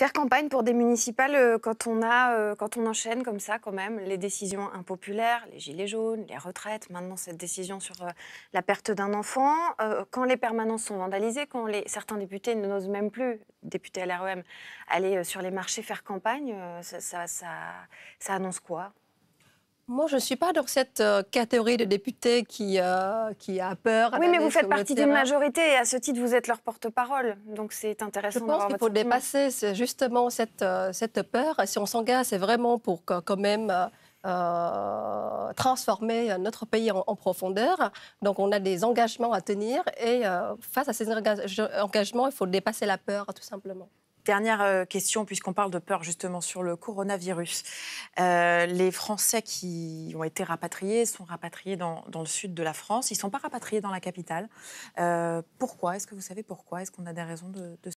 Faire campagne pour des municipales euh, quand on, a, euh, quand on enchaîne comme ça quand même les décisions impopulaires, les gilets jaunes, les retraites, maintenant cette décision sur euh, la perte d'un enfant, quand les permanences sont vandalisées, quand certains députés n'osent même plus, députés à l'REM, aller sur les marchés faire campagne, ça annonce quoi moi, je ne suis pas dans cette euh, catégorie de députés qui, euh, qui a peur. Oui, mais vous faites partie d'une majorité et à ce titre, vous êtes leur porte-parole. Donc, c'est intéressant. Je pense qu'il faut dépasser justement cette, euh, cette peur. si on s'engage, c'est vraiment pour quand même transformer notre pays en, profondeur. Donc, on a des engagements à tenir et face à ces engagements, il faut dépasser la peur, tout simplement. Dernière euh, question, puisqu'on parle de peur justement sur le coronavirus. Euh, les Français qui ont été rapatriés sont rapatriés dans, le sud de la France. Ils ne sont pas rapatriés dans la capitale. Euh, pourquoi Est-ce que vous savez pourquoi Est-ce qu'on a des raisons de, de...